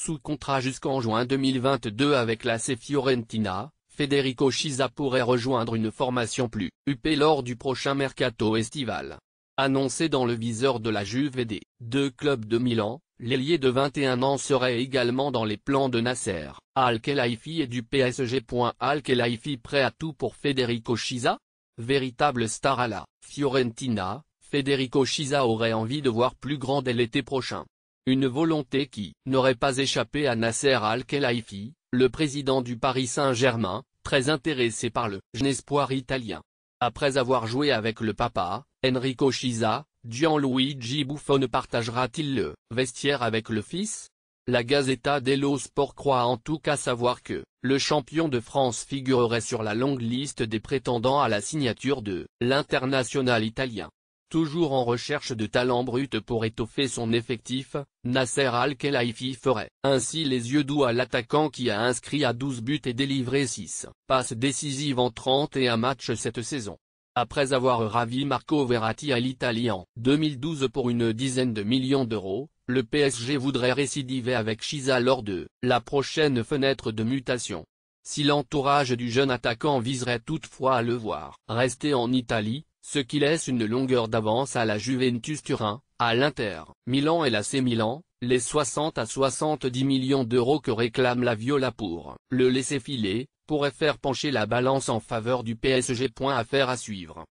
sous contrat jusqu'en juin 2022 avec la C Fiorentina, Federico Chiesa pourrait rejoindre une formation plus huppée lors du prochain mercato estival. Annoncé dans le viseur de la Juve et des deux clubs de Milan, l'ailier de 21 ans serait également dans les plans de Nasser. Al-Khelaifi et du PSG. Al-Khelaifi prêt à tout pour Federico Chisa Véritable star à la Fiorentina, Federico Chisa aurait envie de voir plus grand dès l'été prochain. Une volonté qui n'aurait pas échappé à Nasser Al-Khelaifi, le président du Paris Saint-Germain, très intéressé par le jeune espoir italien. Après avoir joué avec le papa, Enrico Chisa, Gianluigi Buffon partagera-t-il le vestiaire avec le fils La Gazzetta dello Sport croit en tout cas savoir que le champion de France figurerait sur la longue liste des prétendants à la signature de l'international italien. Toujours en recherche de talent brut pour étoffer son effectif, Nasser Al-Khelaifi ferait ainsi les yeux doux à l'attaquant qui a inscrit à 12 buts et délivré 6 passes décisives en 31 matchs cette saison. Après avoir ravi Marco Verratti à l'Italien 2012 pour une dizaine de millions d'euros, le PSG voudrait récidiver avec Chisa lors de la prochaine fenêtre de mutation. Si l'entourage du jeune attaquant viserait toutefois à le voir rester en Italie, ce qui laisse une longueur d'avance à la Juventus Turin, à l'Inter, Milan et la C Milan, les 60 à 70 millions d'euros que réclame la Viola pour le laisser filer, pourrait faire pencher la balance en faveur du PSG. Point à suivre.